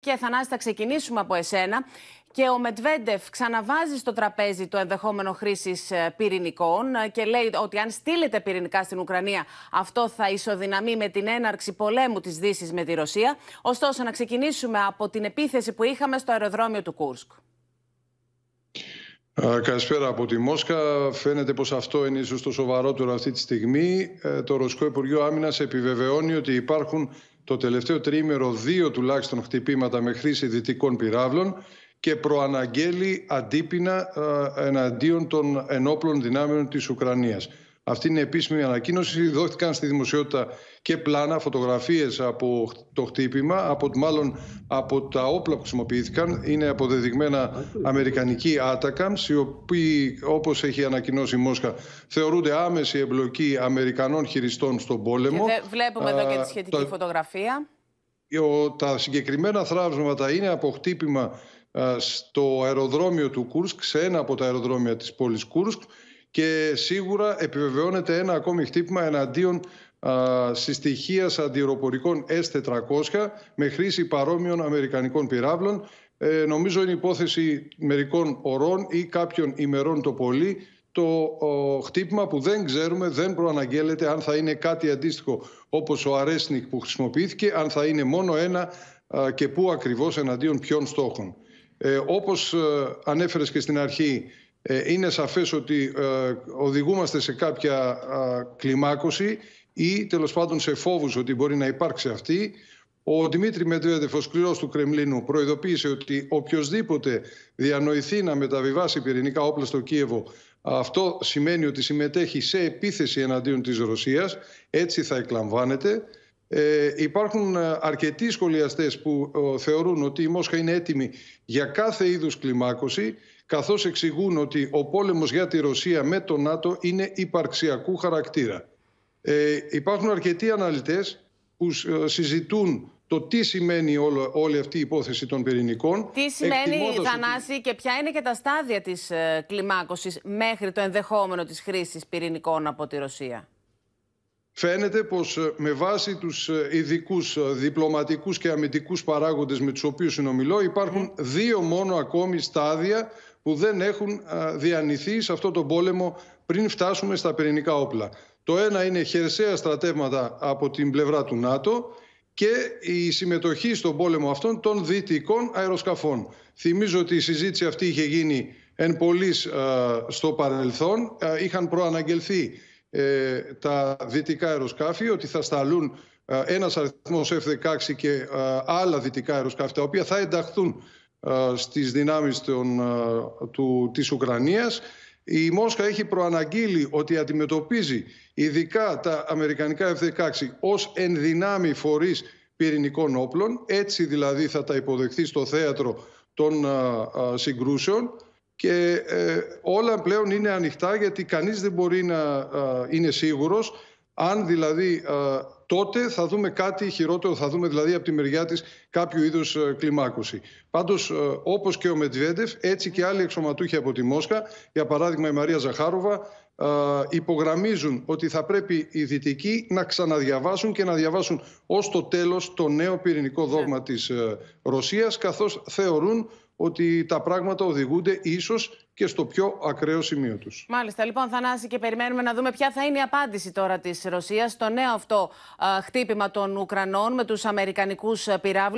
Και Θανάση, θα ξεκινήσουμε από εσένα. Και ο Μετβέντεφ ξαναβάζει στο τραπέζι το ενδεχόμενο χρήσης ε, πυρηνικών ε, και λέει ότι αν στείλετε πυρηνικά στην Ουκρανία, αυτό θα ισοδυναμεί με την έναρξη πολέμου της Δύσης με τη Ρωσία. Ωστόσο, να ξεκινήσουμε από την επίθεση που είχαμε στο αεροδρόμιο του Κούρσκ. Καλησπέρα από τη Μόσχα. Φαίνεται πως αυτό είναι ίσως το σοβαρότερο αυτή τη στιγμή. Ε, το Ρωσικό Υπουργείο Άμυνας επιβεβαιώνει ότι υπάρχουν το τελευταίο τρίμηνο δύο τουλάχιστον χτυπήματα με χρήση δυτικών πυράβλων και προαναγγέλει αντίπεινα ε, εναντίον των ενόπλων δυνάμεων της Ουκρανίας. Αυτή είναι η επίσημη ανακοίνωση. Δόθηκαν στη δημοσιότητα και πλάνα, φωτογραφίες από το χτύπημα, από, μάλλον από τα όπλα που χρησιμοποιήθηκαν. Είναι αποδεδειγμένα αμερικανικοί Άτακαμς, οι οποίοι, όπως έχει ανακοινώσει η Μόσχα, θεωρούνται άμεση εμπλοκή Αμερικανών χειριστών στον πόλεμο. Και βλέπουμε εδώ και τη σχετική φωτογραφία. Τα συγκεκριμένα θράψματα είναι από χτύπημα στο αεροδρόμιο του Κούρσκ, σε ένα από τα αεροδρόμια της πόλης Κούρσκ, και σίγουρα επιβεβαιώνεται ένα ακόμη χτύπημα εναντίον συστοιχία αντιεροπορικών S-400 με χρήση παρόμοιων αμερικανικών πυράβλων. Ε, νομίζω είναι υπόθεση μερικών ωρών ή κάποιων ημερών το πολύ το ο, χτύπημα που δεν ξέρουμε, δεν προαναγγέλλεται αν θα είναι κάτι αντίστοιχο όπως ο Αρέσνικ που χρησιμοποιήθηκε, αν θα είναι μόνο ένα και πού ακριβώς εναντίον ποιών στόχων. Ε, όπως ε, ανέφερες και στην αρχή, ε, είναι σαφές ότι ε, οδηγούμαστε σε κάποια κλιμάκωση ή τέλος πάντων σε φόβους ότι μπορεί να υπάρξει αυτή. Ο Δημήτρη μεντρεδεφ ο του Κρεμλίνου, προειδοποίησε ότι οποιοδήποτε διανοηθεί να μεταβιβάσει πυρηνικά όπλα στο Κίεβο, αυτό σημαίνει ότι συμμετέχει σε επίθεση εναντίον της ρωσια έτσι θα εκλαμβάνεται. Ε, υπάρχουν ε, αρκετοί σχολιαστές που θεωρούν ότι η Μόσχα είναι έτοιμη για κάθε είδους κλιμάκωση καθώς εξηγούν ότι ο πόλεμος για τη Ρωσία με το ΝΑΤΟ είναι υπαρξιακού χαρακτήρα. Ε, υπάρχουν αρκετοί αναλυτές που ε, συζητούν το τι σημαίνει όλο, όλη αυτή η υπόθεση των πυρηνικών. Τι σημαίνει, Θανάση, ότι... και ποια είναι και τα στάδια της ε, κλιμάκωσης μέχρι το ενδεχόμενο της χρήσης πυρηνικών από τη Ρωσία. Φαίνεται πως ε, με βάση τους ε, ειδικούς ε, διπλωματικούς και αμυντικούς παράγοντες με τους οποίους συνομιλώ υπάρχουν ναι. δύο μόνο ακόμη στάδια που δεν έχουν διανυθεί σε αυτό τον πόλεμο πριν φτάσουμε στα πυρηνικά όπλα. Το ένα είναι χερσαία στρατεύματα από την πλευρά του ΝΑΤΟ και η συμμετοχή στον πόλεμο αυτών των δυτικών αεροσκαφών. Θυμίζω ότι η συζήτηση αυτή είχε γίνει εν πολλής στο παρελθόν. Είχαν προαναγγελθεί ε, τα δυτικά αεροσκάφη, ότι θα σταλούν ε, ένας αριθμός F-16 και ε, άλλα δυτικά αεροσκάφη, τα οποία θα ενταχθούν ε, στις δυνάμεις των, του, της Ουκρανίας. Η Μόσχα έχει προαναγγείλει ότι αντιμετωπίζει ειδικά τα αμερικανικά F-16 ως ενδυνάμει φορείς πυρηνικών όπλων. Έτσι δηλαδή θα τα υποδεχθεί στο θέατρο των συγκρούσεων και ε, όλα πλέον είναι ανοιχτά γιατί κανείς δεν μπορεί να είναι σίγουρος αν δηλαδή τότε θα δούμε κάτι χειρότερο, θα δούμε δηλαδή από τη μεριά της κάποιο είδους ε, κλιμάκωση. Πάντως ε, όπως και ο Μετβέντεφ έτσι και άλλοι εξωματούχοι από τη Μόσχα, για παράδειγμα η Μαρία Ζαχάροβα, υπογραμμίζουν ότι θα πρέπει οι Δυτικοί να ξαναδιαβάσουν και να διαβάσουν ως το τέλος το νέο πυρηνικό δόγμα ναι. της Ρωσίας καθώς θεωρούν ότι τα πράγματα οδηγούνται ίσως και στο πιο ακραίο σημείο τους. Μάλιστα, λοιπόν, Θανάση, και περιμένουμε να δούμε ποια θα είναι η απάντηση τώρα της Ρωσίας στο νέο αυτό χτύπημα των Ουκρανών με τους αμερικανικούς πυράβλου.